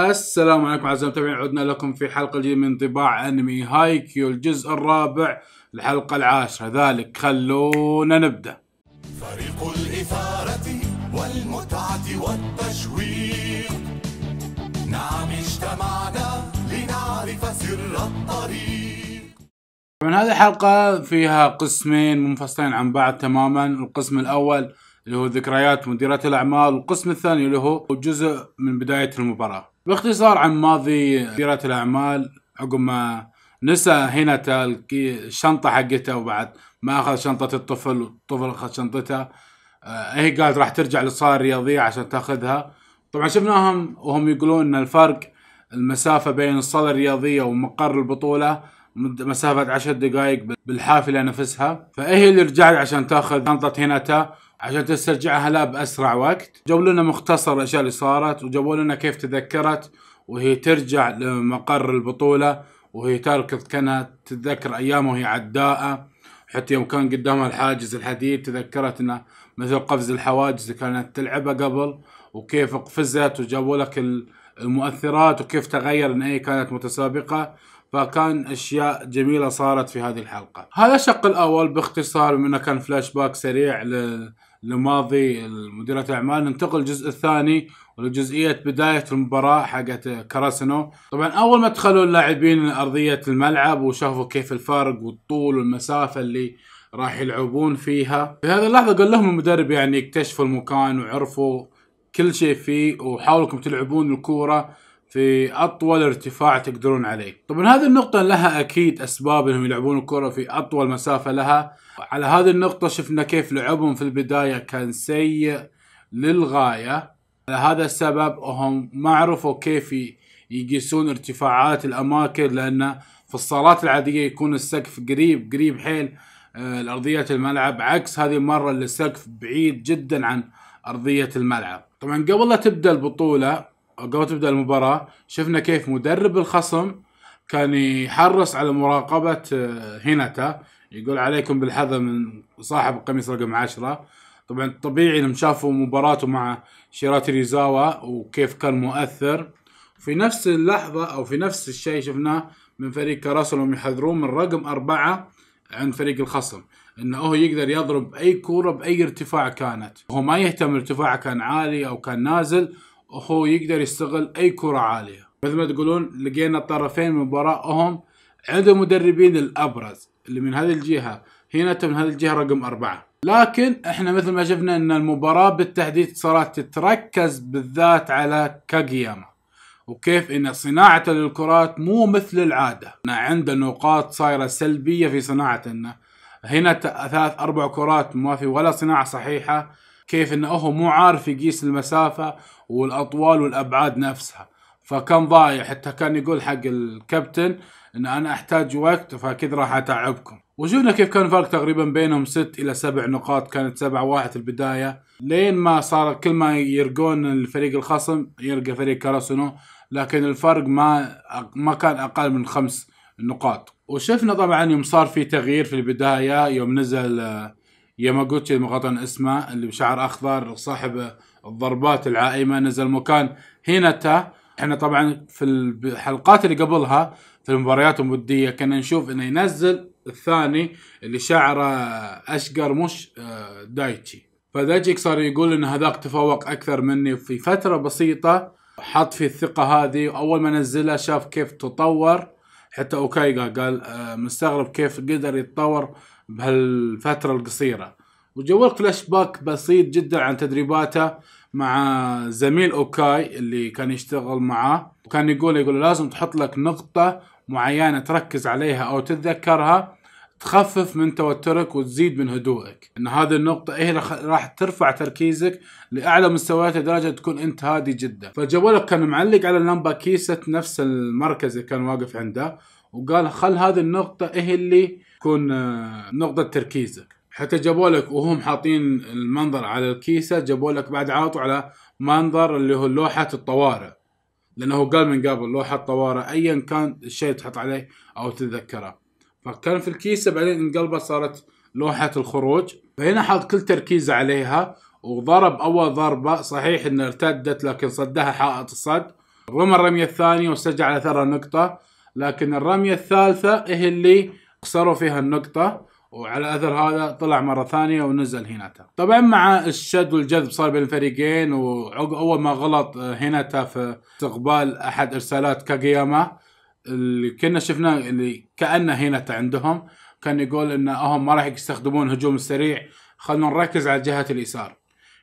السلام عليكم اعزائي المتابعين عدنا لكم في حلقه جديده من طباع انمي هايكيو الجزء الرابع الحلقه العاشره ذلك خلونا نبدا فريق الاثاره والمتعه والتشويق نعم اجتمعنا لنعرف سر الطريق من هذه الحلقه فيها قسمين منفصلين عن بعض تماما القسم الاول اللي هو ذكريات مديرات الأعمال والقسم الثاني اللي هو جزء من بداية المباراة باختصار عن ماضي ريادة الأعمال عقب ما نسى هنا الشنطة حقته وبعد ما أخذ شنطة الطفل والطفل أخذ شنطته آه، هي قالت راح ترجع للصالة الرياضية عشان تاخذها طبعا شفناهم وهم يقولون ان الفرق المسافة بين الصالة الرياضية ومقر البطولة مسافة عشر دقائق بالحافلة نفسها فهي اللي رجعت عشان تاخذ شنطة هيناتا عشان تسترجعها لا باسرع وقت جابوا لنا مختصر الاشياء اللي صارت وجابوا لنا كيف تذكرت وهي ترجع لمقر البطوله وهي تركض كانها تتذكر ايام وهي عداءه حتى يوم كان قدامها الحاجز الحديد تذكرت انه مثل قفز الحواجز اللي كانت تلعبه قبل وكيف قفزت وجابوا لك المؤثرات وكيف تغير ان هي كانت متسابقه فكان اشياء جميله صارت في هذه الحلقه. هذا الشق الاول باختصار منه كان فلاش باك سريع لماضي مديرة الأعمال ننتقل الجزء الثاني ولجزئية بداية المباراة حقت كراسنو طبعا أول ما دخلوا اللاعبين أرضية الملعب وشافوا كيف الفرق والطول والمسافة اللي راح يلعبون فيها في هذه اللحظة قال لهم المدرب يعني اكتشفوا المكان وعرفوا كل شيء فيه وحاولوا انكم تلعبون الكورة في اطول ارتفاع تقدرون عليه طبعا هذه النقطه لها اكيد اسباب انهم يلعبون الكره في اطول مسافه لها على هذه النقطه شفنا كيف لعبهم في البدايه كان سيء للغايه لهذا السبب هم ما عرفوا كيف يقيسون ارتفاعات الاماكن لان في الصالات العاديه يكون السقف قريب قريب حيل آه، الارضيه الملعب عكس هذه المره اللي السقف بعيد جدا عن ارضيه الملعب طبعا قبل لا تبدا البطوله قبل تبدا المباراه شفنا كيف مدرب الخصم كان يحرص على مراقبه آه، هيناتا يقول عليكم بالحذر من صاحب القميص رقم عشرة طبعا طبيعي انهم شافوا مباراته مع شيرات ريزاوا وكيف كان مؤثر في نفس اللحظة او في نفس الشيء شفناه من فريق كراسل وهم يحذرون من رقم أربعة عند فريق الخصم انه هو يقدر يضرب اي كورة باي ارتفاع كانت هو ما يهتم ارتفاعه كان عالي او كان نازل وهو يقدر يستغل اي كره عاليه مثل ما تقولون لقينا الطرفين من براءهم عند المدربين الابرز اللي من هذه الجهه هنا من هذه الجهه رقم أربعة لكن احنا مثل ما شفنا ان المباراه بالتحديد صارت تتركز بالذات على كاغياما وكيف ان صناعته للكرات مو مثل العاده عنده نقاط صايره سلبيه في صناعته انه هنا ثلاث اربع كرات ما في ولا صناعه صحيحه كيف انه هو مو عارف يقيس المسافه والاطوال والابعاد نفسها فكان ضايع حتى كان يقول حق الكابتن ان انا احتاج وقت فاكيد راح اتعبكم وشفنا كيف كان فرق تقريبا بينهم ست الى سبع نقاط كانت سبعة واحد في البداية لين ما صار كل ما يرقون الفريق الخصم يرقى فريق كاراسونو لكن الفرق ما ما كان اقل من خمس نقاط وشفنا طبعا يوم صار في تغيير في البداية يوم نزل ياماغوتشي المغطن اسمه اللي بشعر اخضر صاحب الضربات العائمه نزل مكان هيناتا احنا طبعا في الحلقات اللي قبلها في المباريات الوديه كنا نشوف انه ينزل الثاني اللي شعره اشقر مش آه، دايتشي فدايتشي صار يقول ان هذاك تفوق اكثر مني في فتره بسيطه حط في الثقه هذه اول ما نزلها شاف كيف تطور حتى اوكايغا قال آه، مستغرب كيف قدر يتطور بهالفتره القصيره وجوك فلاش باك بسيط جدا عن تدريباته مع زميل اوكاي اللي كان يشتغل معاه وكان يقول يقول لازم تحط لك نقطه معينه تركز عليها او تتذكرها تخفف من توترك وتزيد من هدوءك ان هذه النقطة هي إيه راح ترفع تركيزك لأعلى مستويات لدرجة تكون أنت هادي جدا فجوالك كان معلق على اللمبة كيسة نفس المركز اللي كان واقف عنده وقال خل هذه النقطة هي إيه اللي تكون آه، نقطه تركيزك حتى جابوا لك وهم حاطين المنظر على الكيسه جابوا لك بعد عاطوا على منظر اللي هو لوحه الطوارئ لانه قال من قبل لوحه الطوارئ ايا كان الشيء تحط عليه او تتذكره فكان في الكيسه بعدين انقلبت صارت لوحه الخروج فهنا حاط كل تركيزه عليها وضرب اول ضربه صحيح انها ارتدت لكن صدها حائط الصد رمى الرميه الثانيه وسجل على ثرى نقطه لكن الرميه الثالثه هي اللي قصروا فيها النقطة وعلى اثر هذا طلع مره ثانيه ونزل هيناتا طبعا مع الشد والجذب صار بين الفريقين وعقب اول ما غلط هيناتا آه، في آه، استقبال احد ارسالات كاغياما اللي كنا شفناه اللي كانه هيناتا عندهم كان يقول ان هم ما راح يستخدمون هجوم سريع خلونا نركز على جهه اليسار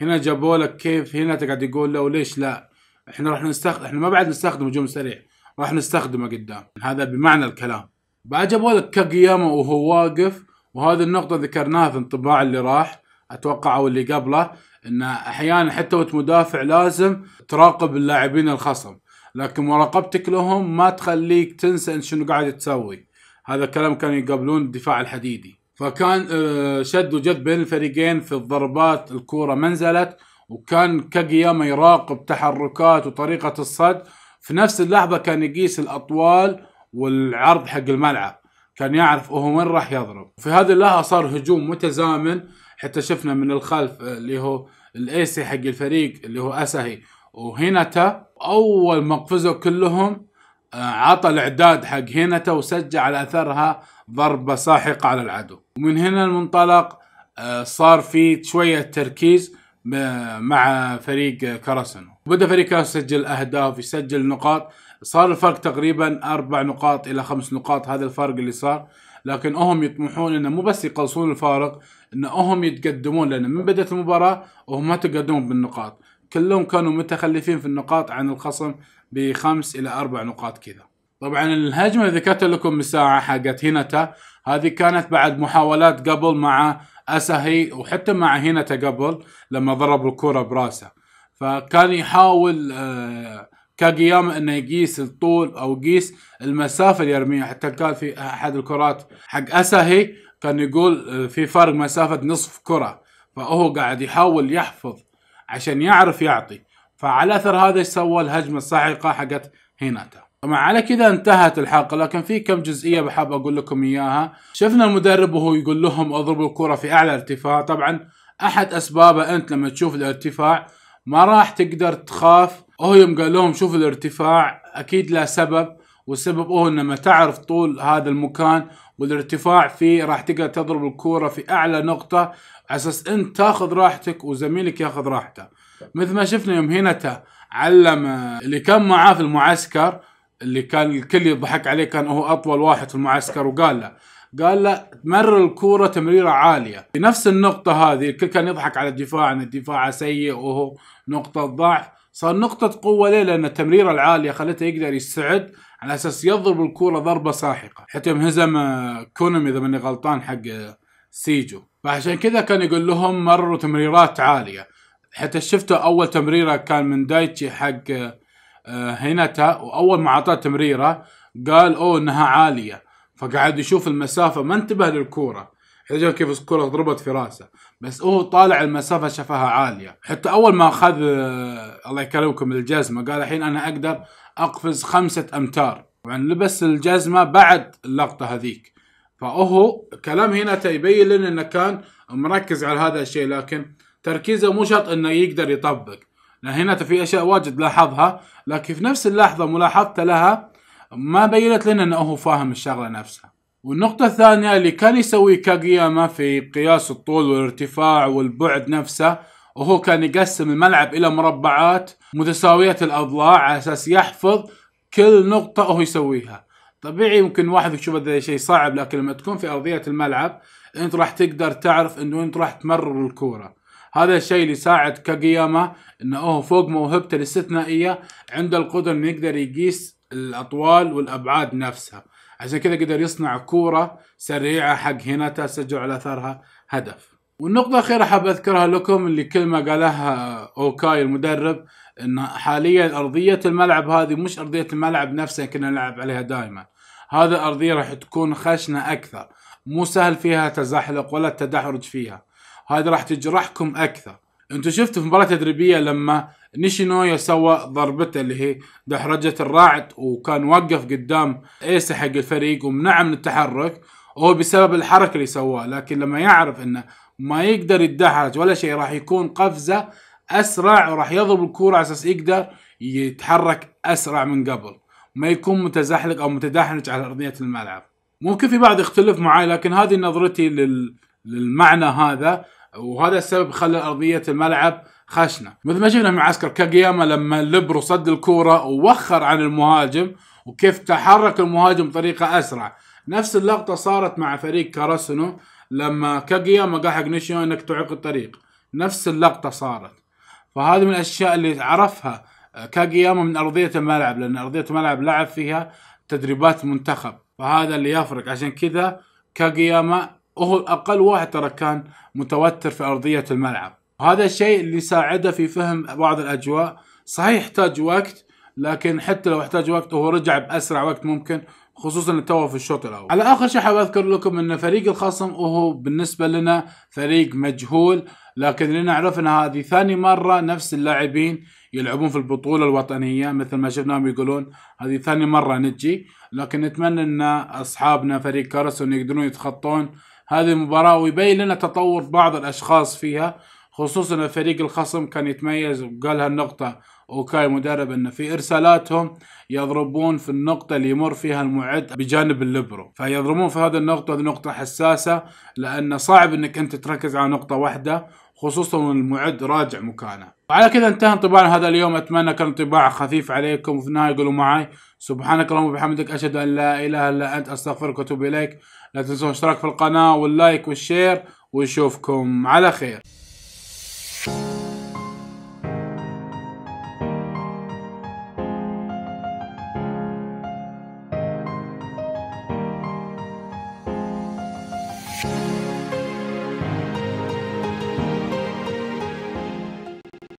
هنا جابوا لك كيف هنا قاعد يقول له ليش لا احنا راح نستخدم احنا ما بعد نستخدم هجوم سريع راح نستخدمه قدام هذا بمعنى الكلام بعد جابوا لك كاجياما وهو واقف وهذه النقطه ذكرناها في انطباع اللي راح اتوقع او اللي قبله ان احيانا حتى وانت مدافع لازم تراقب اللاعبين الخصم لكن مراقبتك لهم ما تخليك تنسى انت شنو قاعد تسوي هذا الكلام كانوا يقابلون الدفاع الحديدي فكان آه، شد وجد بين الفريقين في الضربات الكوره منزلت وكان كاجياما يراقب تحركات وطريقه الصد في نفس اللحظه كان يقيس الاطوال والعرض حق الملعب كان يعرف هو وين راح يضرب في هذه اللحظه صار هجوم متزامن حتى شفنا من الخلف اللي هو الايسي حق الفريق اللي هو اسهي وهينتا اول ما قفزوا كلهم آه، عطى الاعداد حق هينتا وسجل على اثرها ضربه ساحقه على العدو ومن هنا المنطلق آه، صار في شويه تركيز مع فريق كراسنو بدا فريق كراسنو يسجل اهداف يسجل نقاط صار الفرق تقريبا اربع نقاط الى خمس نقاط هذا الفرق اللي صار لكن هم يطمحون انه مو بس يقلصون الفارق انه هم يتقدمون لان من بدات المباراه وهم ما تقدمون بالنقاط كلهم كانوا متخلفين في النقاط عن الخصم بخمس الى اربع نقاط كذا طبعا الهجمه اللي ذكرت لكم من ساعه حقت هينتا هذه كانت بعد محاولات قبل مع اساهي وحتى مع هينتا قبل لما ضرب الكره براسه فكان يحاول آه كاجياما انه يقيس الطول او يقيس المسافه اللي يرميها حتى كان في احد الكرات حق اساهي كان يقول آه، في فرق مسافه نصف كره فهو قاعد يحاول يحفظ عشان يعرف يعطي فعلى اثر هذا سوى الهجمه الصاعقه حقت هيناتا طبعا على كذا انتهت الحلقه لكن في كم جزئيه بحب اقول لكم اياها شفنا المدرب وهو يقول لهم اضربوا الكره في اعلى ارتفاع طبعا احد اسبابه انت لما تشوف الارتفاع ما راح تقدر تخاف هو يوم قال لهم شوف الارتفاع اكيد له سبب والسبب هو انما تعرف طول هذا المكان والارتفاع فيه راح تقدر تضرب الكوره في اعلى نقطه على اساس انت تاخذ راحتك وزميلك ياخذ راحته مثل ما شفنا يوم هينتا علم اللي كان معاه في المعسكر اللي كان الكل يضحك عليه كان هو اطول واحد في المعسكر وقال له قال له مرر الكوره تمريره عاليه في نفس النقطه هذه الكل كان يضحك على الدفاع ان الدفاع سيء وهو نقطه ضعف صار نقطة قوة ليه؟ لأن التمريرة العالية خلته يقدر يستعد على أساس يضرب الكورة ضربة ساحقة، حتى يوم هزم آه، كونمي إذا ماني غلطان حق آه، سيجو، فعشان كذا كان يقول لهم مرروا تمريرات عالية، حتى شفته أول تمريرة كان من دايتشي حق آه، هيناتا وأول ما أعطاه تمريرة قال أوه إنها عالية، فقعد يشوف المسافة ما انتبه للكورة، حجر كيف الكره ضربت في راسه بس هو طالع المسافه شافها عاليه حتى اول ما اخذ آه، الله يكرمكم الجزمه قال الحين انا اقدر اقفز خمسه امتار طبعا يعني لبس الجزمه بعد اللقطه هذيك فهو كلام هنا تبين لنا انه كان مركز على هذا الشيء لكن تركيزه مو شرط انه يقدر يطبق لان هنا في اشياء واجد لاحظها لكن في نفس اللحظه ملاحظته لها ما بينت لنا انه هو فاهم الشغله نفسها والنقطة الثانية اللي كان يسويه كاغياما في قياس الطول والارتفاع والبعد نفسه وهو كان يقسم الملعب إلى مربعات متساوية الأضلاع على أساس يحفظ كل نقطة هو يسويها طبيعي يمكن واحد يشوف هذا شيء صعب لكن لما تكون في أرضية الملعب أنت راح تقدر تعرف أنه أنت راح تمرر الكورة هذا الشيء اللي ساعد كاغياما انه هو فوق موهبته الاستثنائيه عنده القدره انه يقدر يقيس الاطوال والابعاد نفسها عشان كذا قدر يصنع كورة سريعة حق هيناتا سجل على أثرها هدف والنقطة الأخيرة حاب أذكرها لكم اللي كلمة قالها أوكاي المدرب أن حاليا أرضية الملعب هذه مش أرضية الملعب نفسها كنا نلعب عليها دائما هذا الأرضية راح تكون خشنة أكثر مو سهل فيها تزحلق ولا تدحرج فيها هذا راح تجرحكم أكثر انتو شفتوا في مباراه تدريبيه لما نيشينويا سوى ضربته اللي هي دحرجه الرعد وكان وقف قدام ايسا حق الفريق ومنعه من التحرك هو بسبب الحركه اللي سواها لكن لما يعرف انه ما يقدر يتدحرج ولا شيء راح يكون قفزه اسرع وراح يضرب الكوره على اساس يقدر يتحرك اسرع من قبل ما يكون متزحلق او متدحرج على ارضيه الملعب ممكن في بعض يختلف معي لكن هذه نظرتي لل... للمعنى هذا وهذا السبب خلى ارضيه الملعب خشنه مثل ما شفنا معسكر كاجياما لما لبرو صد الكوره ووخر عن المهاجم وكيف تحرك المهاجم بطريقه اسرع نفس اللقطه صارت مع فريق كاراسونو لما كاجياما قال حق نيشيو انك تعيق الطريق نفس اللقطه صارت فهذه من الاشياء اللي عرفها كاجياما من ارضيه الملعب لان ارضيه الملعب لعب فيها تدريبات منتخب فهذا اللي يفرق عشان كذا كاجياما وهو اقل واحد ترى كان متوتر في ارضيه الملعب وهذا الشيء اللي ساعده في فهم بعض الاجواء صحيح احتاج وقت لكن حتى لو احتاج وقت هو رجع باسرع وقت ممكن خصوصا تو في الشوط الاول. على اخر شيء حاب اذكر لكم ان فريق الخصم وهو بالنسبه لنا فريق مجهول لكن لنا عرفنا هذه ثاني مره نفس اللاعبين يلعبون في البطوله الوطنيه مثل ما شفناهم يقولون هذه ثاني مره نجي لكن نتمنى ان اصحابنا فريق كارسون يقدرون يتخطون هذه المباراة ويبين لنا تطور بعض الأشخاص فيها خصوصا الفريق الخصم كان يتميز وقال هالنقطة أوكاي مدرب أنه في إرسالاتهم يضربون في النقطة اللي يمر فيها المعد بجانب الليبرو فيضربون في هذه النقطة هذه نقطة حساسة لأن صعب أنك أنت تركز على نقطة واحدة خصوصا المعد راجع مكانه وعلى كذا انتهى انطباعنا هذا اليوم اتمنى كان انطباع خفيف عليكم وفي النهايه قولوا معي سبحانك اللهم وبحمدك اشهد ان لا اله الا انت استغفرك واتوب اليك لا تنسوا الاشتراك في القناه واللايك والشير ونشوفكم على خير